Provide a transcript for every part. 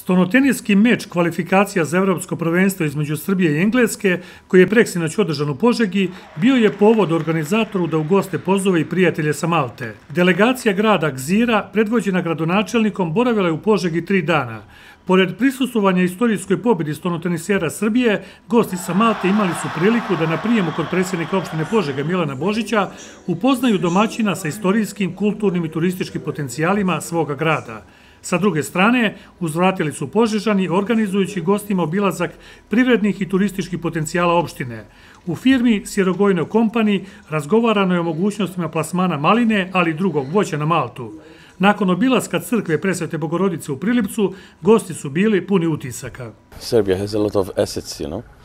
Stonoteniski meč kvalifikacija za evropsko prvenstvo između Srbije i Engleske, koji je preksinoć održan u Požegi, bio je povod organizatoru da ugoste pozove i prijatelje sa Malte. Delegacija grada Gzira, predvođena gradonačelnikom, boravila je u Požegi tri dana. Pored prisustovanja istorijskoj pobjedi stonotenisera Srbije, gosti sa Malte imali su priliku da na prijemu kod predsjednika opštine Požega Milana Božića upoznaju domaćina sa istorijskim, kulturnim i turističkim potencijalima svoga grada. Sa druge strane, uzvratili su Požežani organizujući gostima obilazak privrednih i turističkih potencijala opštine. U firmi Sjerogojnoj kompani razgovarano je o mogućnostima plasmana maline, ali drugog voća na Maltu. Nakon obilaska crkve Presvete Bogorodice u Prilipcu, gosti su bili puni utisaka.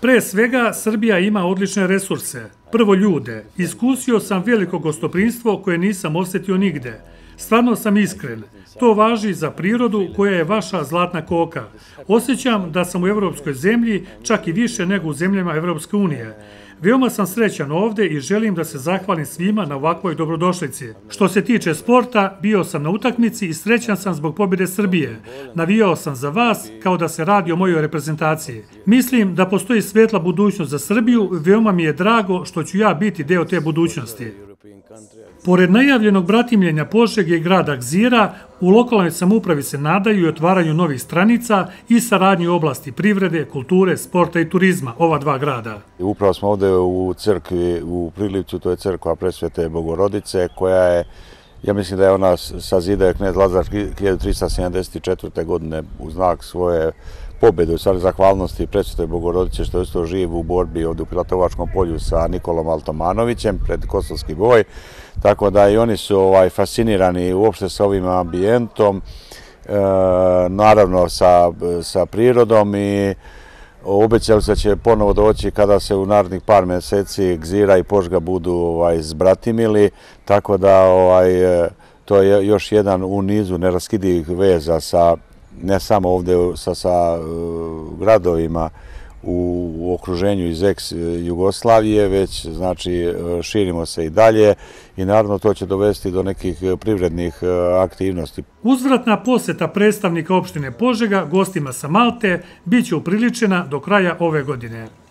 Pre svega, Srbija ima odlične resurse. Prvo ljude, iskusio sam veliko gostoprinstvo koje nisam osjetio nigde. Stvarno sam iskren. To važi za prirodu koja je vaša zlatna koka. Osjećam da sam u evropskoj zemlji čak i više nego u zemljama Evropske unije. Veoma sam srećan ovde i želim da se zahvalim svima na ovakvoj dobrodošlici. Što se tiče sporta, bio sam na utakmici i srećan sam zbog pobjede Srbije. Navijao sam za vas kao da se radi o mojoj reprezentaciji. Mislim da postoji svetla budućnost za Srbiju, veoma mi je drago što ću ja biti deo te budućnosti. Pored najavljenog bratimljenja Požeg je grada Gzira, u lokalnoj samupravi se nadaju i otvaranju novih stranica i saradnju oblasti privrede, kulture, sporta i turizma, ova dva grada. Upravo smo ovde u crkvi u Prilipcu, to je crkva presvete Bogorodice, koja je, ja mislim da je ona sa zide knjez Lazar 1374. godine u znak svoje pobedu, sa zahvalnosti predsjetoj Bogorodice što je isto živ u borbi ovdje u Pilatovačkom polju sa Nikolom Altomanovićem pred Kosovski boj. Tako da i oni su ovaj fascinirani uopšte sa ovim ambijentom, e, naravno sa, sa prirodom i obećali se će ponovo doći kada se u narednih par meseci Gzira i Požga budu ovaj, zbratimili, tako da ovaj, e, to je još jedan u nizu neraskidivih veza sa ne samo ovdje sa, sa e, gradovima u, okruženju iz eks e, Jugoslavije, već znači e, širimo se i dalje i naravno to će dovesti do nekih privrednih aktivnosti. Uzvratna poseta predstavnika opštine Požega gostima sa Malte biće upriličena do kraja ove godine.